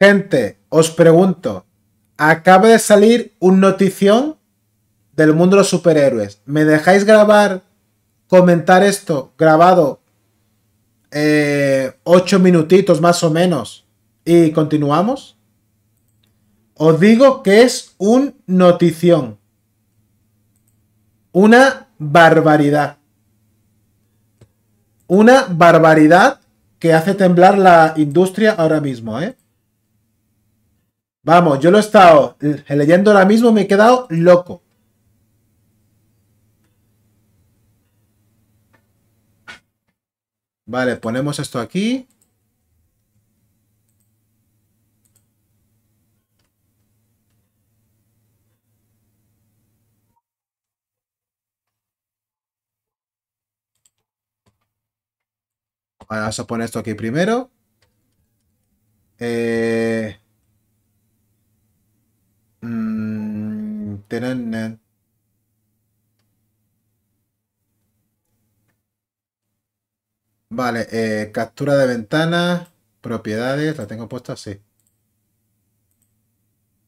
Gente, os pregunto, acaba de salir un notición del mundo de los superhéroes. ¿Me dejáis grabar, comentar esto grabado eh, ocho minutitos más o menos y continuamos? Os digo que es un notición. Una barbaridad. Una barbaridad que hace temblar la industria ahora mismo, ¿eh? Vamos, yo lo he estado leyendo ahora mismo, me he quedado loco. Vale, ponemos esto aquí. Ahora vamos a poner esto aquí primero. Eh, Vale, eh, captura de ventanas, propiedades, la tengo puesta así.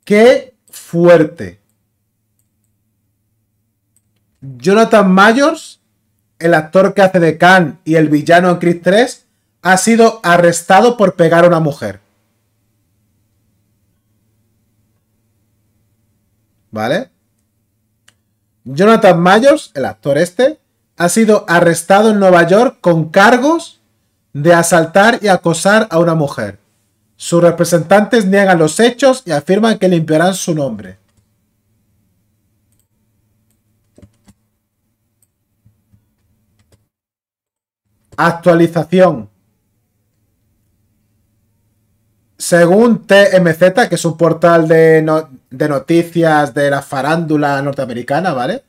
¡Qué fuerte! Jonathan Mayors, el actor que hace de Khan y el villano en Chris 3, ha sido arrestado por pegar a una mujer. ¿Vale? Jonathan Myers, el actor este, ha sido arrestado en Nueva York con cargos de asaltar y acosar a una mujer. Sus representantes niegan los hechos y afirman que limpiarán su nombre. Actualización. Según TMZ, que es un portal de, noticias de la farándula norteamericana, ¿vale?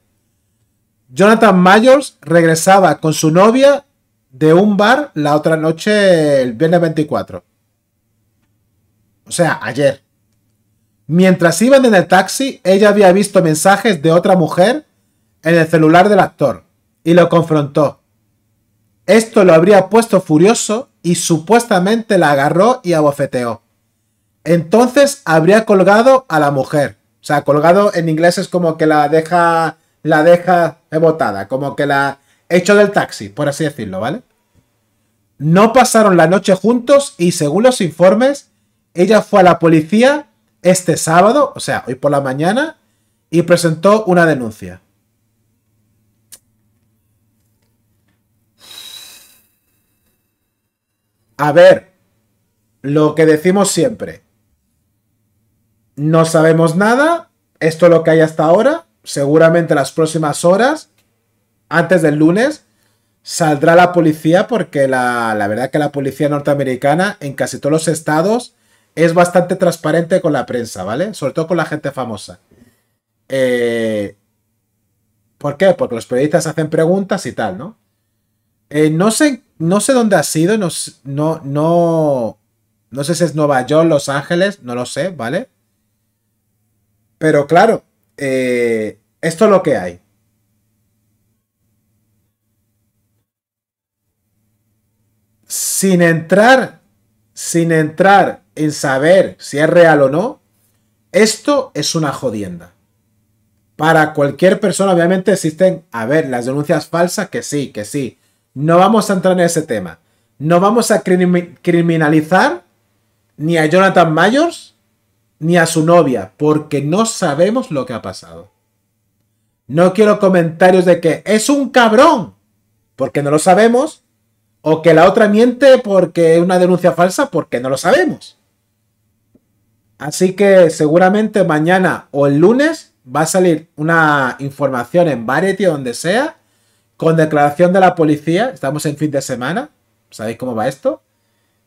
Jonathan Myers regresaba con su novia de un bar la otra noche, el viernes 24. O sea, ayer. Mientras iban en el taxi, ella había visto mensajes de otra mujer en el celular del actor y lo confrontó. Esto lo habría puesto furioso y supuestamente la agarró y abofeteó. Entonces habría colgado a la mujer. O sea, colgado en inglés es como que la deja, la deja botada, como que la hecho del taxi, por así decirlo, ¿vale? No pasaron la noche juntos y según los informes, ella fue a la policía este sábado, o sea, hoy por la mañana, y presentó una denuncia. A ver, lo que decimos siempre, no sabemos nada. Esto es lo que hay hasta ahora. Seguramente las próximas horas, antes del lunes, saldrá la policía porque la, la verdad que la policía norteamericana en casi todos los estados es bastante transparente con la prensa, ¿vale? Sobre todo con la gente famosa. Eh, ¿Por qué? Porque los periodistas hacen preguntas y tal, ¿no? Eh, no, sé, no sé dónde ha sido, no, no, no, no sé si es Nueva York, Los Ángeles, no lo sé, ¿vale? Pero claro, eh, esto es lo que hay. Sin entrar, sin entrar en saber si es real o no, esto es una jodienda. Para cualquier persona, obviamente, existen, a ver, las denuncias falsas, que sí, que sí. No vamos a entrar en ese tema. No vamos a criminalizar ni a Jonathan Mayors ni a su novia, porque no sabemos lo que ha pasado. No quiero comentarios de que es un cabrón, porque no lo sabemos, o que la otra miente porque es una denuncia falsa, porque no lo sabemos. Así que seguramente mañana o el lunes va a salir una información en Variety o donde sea, con declaración de la policía, estamos en fin de semana, ¿sabéis cómo va esto?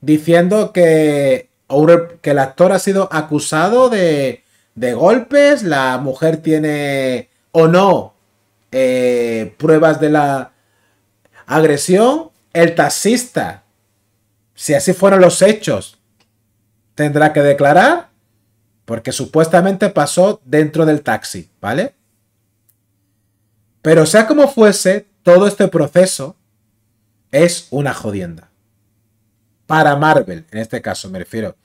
Diciendo que que el actor ha sido acusado de, golpes, la mujer tiene o no eh, pruebas de la agresión, el taxista, si así fueron los hechos, tendrá que declarar porque supuestamente pasó dentro del taxi, ¿vale? Pero sea como fuese, todo este proceso es una jodienda para Marvel, en este caso me refiero,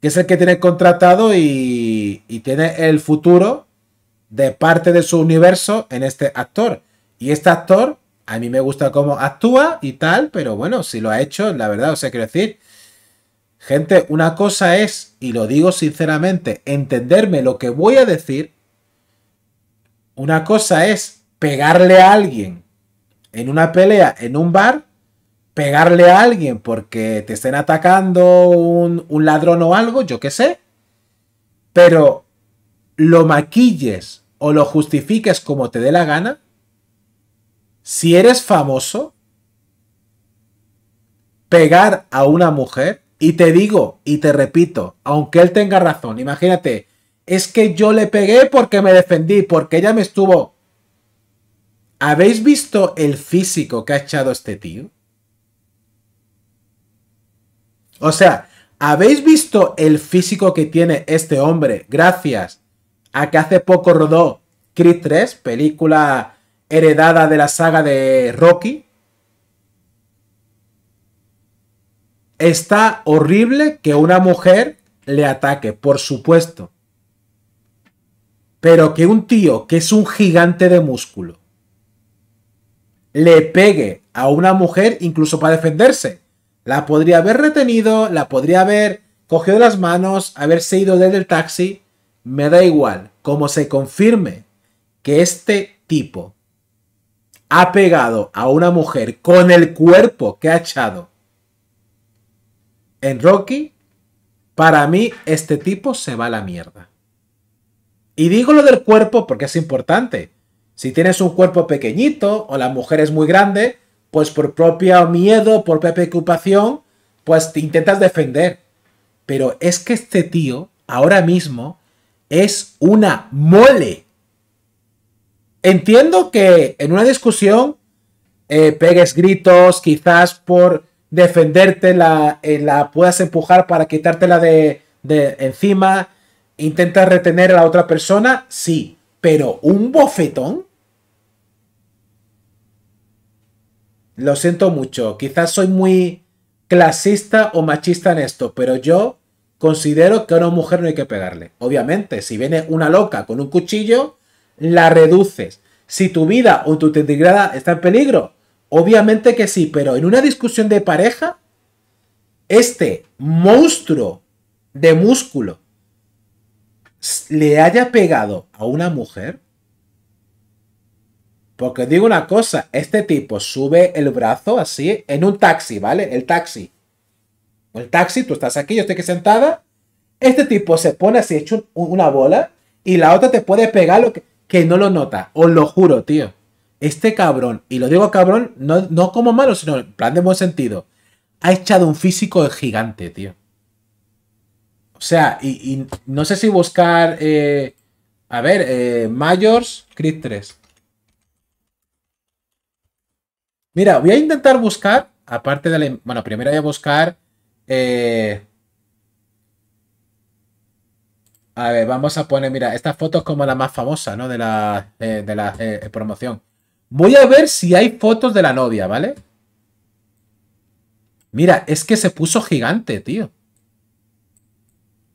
que es el que tiene contratado y, tiene el futuro de parte de su universo en este actor. Y este actor, a mí me gusta cómo actúa y tal, pero bueno, si lo ha hecho, la verdad, o sea, quiero decir, gente, una cosa es, y lo digo sinceramente, entenderme lo que voy a decir. Una cosa es pegarle a alguien en una pelea, en un bar, pegarle a alguien porque te estén atacando un, ladrón o algo, yo qué sé, pero lo maquilles o lo justifiques como te dé la gana, si eres famoso, pegar a una mujer, y te digo y te repito, aunque él tenga razón, imagínate, es que yo le pegué porque me defendí, porque ella me estuvo... ¿Habéis visto el físico que ha echado este tío? O sea, ¿habéis visto el físico que tiene este hombre? Gracias a que hace poco rodó Creed 3, película heredada de la saga de Rocky. Está horrible que una mujer le ataque, por supuesto. Pero que un tío que es un gigante de músculo le pegue a una mujer incluso para defenderse. La podría haber retenido, la podría haber cogido las manos, haberse ido desde el taxi. Me da igual. Como se confirme que este tipo ha pegado a una mujer con el cuerpo que ha echado en Rocky, para mí este tipo se va a la mierda. Y digo lo del cuerpo porque es importante. Si tienes un cuerpo pequeñito o la mujer es muy grande, pues por propio miedo, por propia preocupación, pues te intentas defender. Pero es que este tío, ahora mismo, es una mole. Entiendo que en una discusión eh, pegues gritos, quizás por defenderte la, la puedas empujar para quitártela de, de encima, intentas retener a la otra persona, sí, pero un bofetón. Lo siento mucho, quizás soy muy clasista o machista en esto, pero yo considero que a una mujer no hay que pegarle. Obviamente, si viene una loca con un cuchillo, la reduces. Si tu vida o tu integridad está en peligro, obviamente que sí, pero en una discusión de pareja, este monstruo de músculo le haya pegado a una mujer, porque digo una cosa, este tipo sube el brazo así en un taxi, ¿vale? El taxi. El taxi, tú estás aquí, yo estoy aquí sentada. Este tipo se pone así, hecho una bola, y la otra te puede pegar lo que, no lo nota. Os lo juro, tío. Este cabrón, y lo digo cabrón, no, como malo, sino en plan de buen sentido, ha echado un físico gigante, tío. O sea, y, no sé si buscar, eh, a ver, eh, Mayors, Crit 3. Mira, voy a intentar buscar, aparte de la... Bueno, primero voy a buscar... Eh, a ver, vamos a poner, mira, esta foto es como la más famosa, ¿no? De la, eh, de la eh, promoción. Voy a ver si hay fotos de la novia, ¿vale? Mira, es que se puso gigante, tío.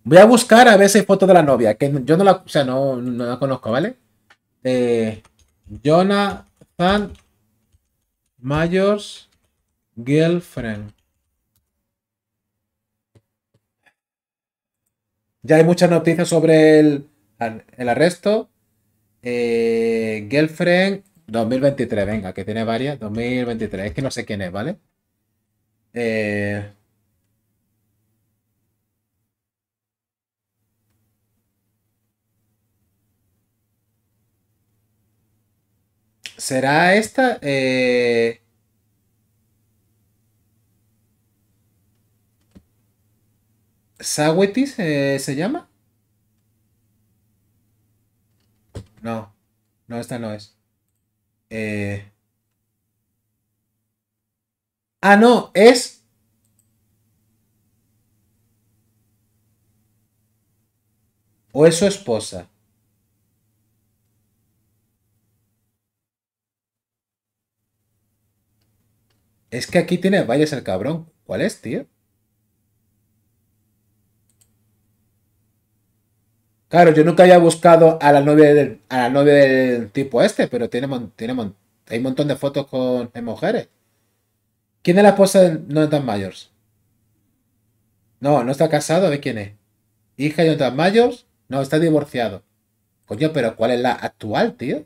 Voy a buscar a ver si hay fotos de la novia, que yo no la, o sea, no, la conozco, ¿vale? Jonathan Mayors Girlfriend. Ya hay muchas noticias sobre el, arresto. Eh, girlfriend 2023, venga, que tiene varias. 2023, es que no sé quién es, ¿vale? Eh, ¿Será esta? Eh, eh... se llama? No, no, esta no es. Eh... Ah, no, es... ¿O es su esposa? Es que aquí tiene vaya el cabrón. ¿Cuál es, tío? Claro, yo nunca había buscado a la novia del, a la novia tipo este, pero tiene, tiene hay un montón de fotos con mujeres. ¿Quién es la esposa de Jonathan Mayors? No, no está casado, ¿de quién es? ¿Hija de Jonathan Mayors No, está divorciado. Coño, pero ¿cuál es la actual, tío?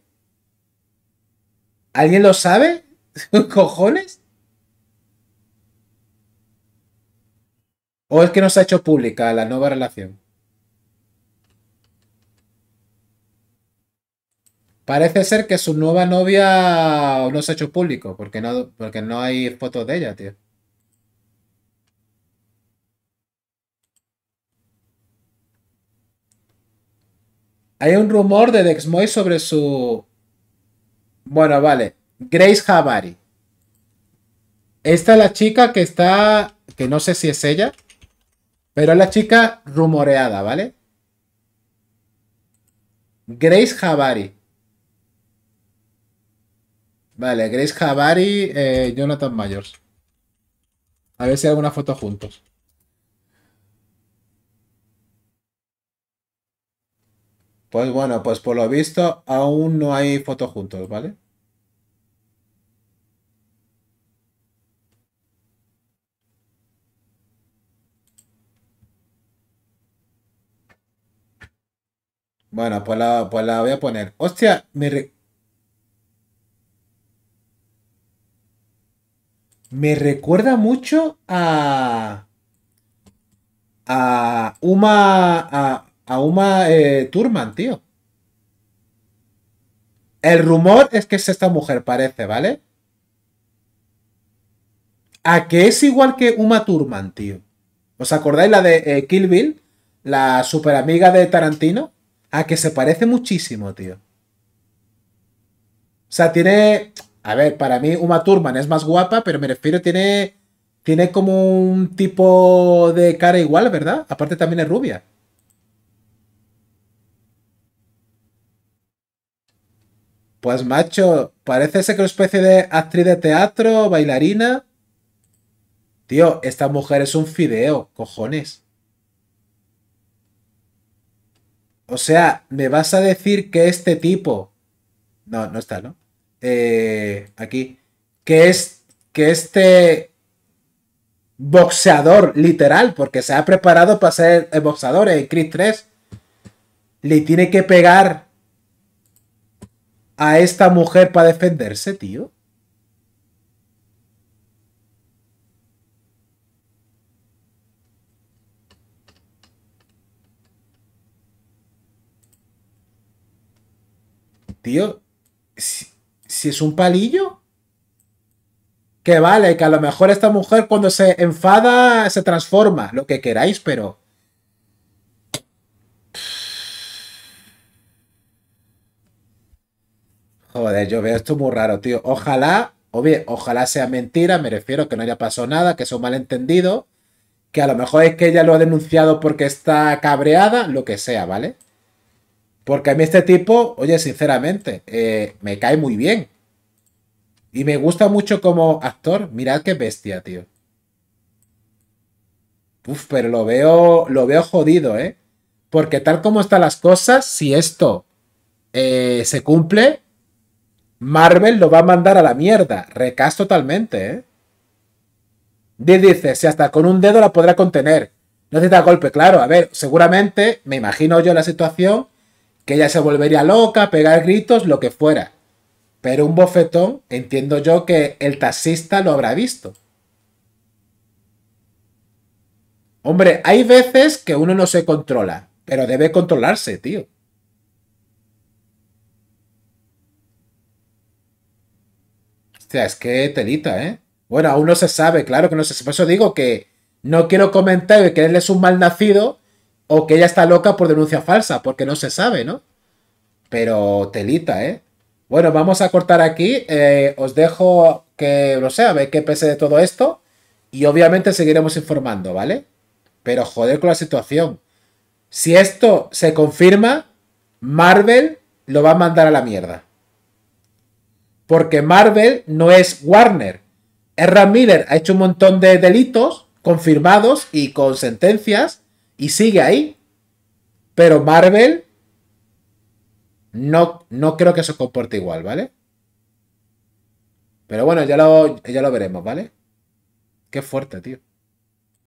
¿Alguien lo sabe? ¿Cojones? ¿O es que no se ha hecho pública la nueva relación? Parece ser que su nueva novia no se ha hecho público, porque no, porque no hay fotos de ella, tío. Hay un rumor de Dexmoy sobre su... Bueno, vale. Grace Havari. Esta es la chica que está... Que no sé si es ella. Pero la chica rumoreada, ¿vale? Grace Javari. Vale, Grace Javari, eh, Jonathan Mayors. A ver si hay alguna foto juntos. Pues bueno, pues por lo visto aún no hay foto juntos, ¿vale? Bueno, pues la, pues la voy a poner. Hostia, me, me recuerda mucho a. A Uma. A, a Uma eh, Turman, tío. El rumor es que es esta mujer, parece, ¿vale? A que es igual que Uma Turman, tío. ¿Os acordáis la de eh, Kill Bill? La superamiga de Tarantino a que se parece muchísimo, tío. O sea, tiene. A ver, para mí Uma Thurman es más guapa, pero me refiero, tiene. Tiene como un tipo de cara igual, ¿verdad? Aparte también es rubia. Pues macho, parece ser que una especie de actriz de teatro, bailarina. Tío, esta mujer es un fideo, cojones. O sea, ¿me vas a decir que este tipo... No, no está, ¿no? Eh, aquí. Que, es, que este boxeador literal, porque se ha preparado para ser el boxeador en Chris 3, le tiene que pegar a esta mujer para defenderse, tío. tío, si, es un palillo, que vale, que a lo mejor esta mujer cuando se enfada se transforma, lo que queráis, pero... Joder, yo veo esto muy raro, tío. Ojalá, o bien, ojalá sea mentira, me refiero que no haya pasado nada, que sea un malentendido, que a lo mejor es que ella lo ha denunciado porque está cabreada, lo que sea, ¿vale? Porque a mí este tipo, oye, sinceramente, eh, me cae muy bien. Y me gusta mucho como actor. Mirad qué bestia, tío. Uf, pero lo veo, lo veo jodido, ¿eh? Porque tal como están las cosas, si esto eh, se cumple, Marvel lo va a mandar a la mierda. recas totalmente, ¿eh? dice, si hasta con un dedo la podrá contener. No necesita golpe, claro. A ver, seguramente, me imagino yo la situación, que ella se volvería loca, pegar gritos, lo que fuera. Pero un bofetón, entiendo yo que el taxista lo habrá visto. Hombre, hay veces que uno no se controla, pero debe controlarse, tío. O sea, es que telita, ¿eh? Bueno, uno se sabe, claro que no se sabe. Por eso digo que no quiero comentar que él es un malnacido, o que ella está loca por denuncia falsa, porque no se sabe, ¿no? Pero telita, ¿eh? Bueno, vamos a cortar aquí. Eh, os dejo que, lo sé, a ver qué pese de todo esto. Y obviamente seguiremos informando, ¿vale? Pero joder con la situación. Si esto se confirma, Marvel lo va a mandar a la mierda. Porque Marvel no es Warner. Erra Miller ha hecho un montón de delitos confirmados y con sentencias y sigue ahí. Pero Marvel no, no creo que se comporte igual, ¿vale? Pero bueno, ya ya lo veremos, ¿vale? Qué fuerte, tío.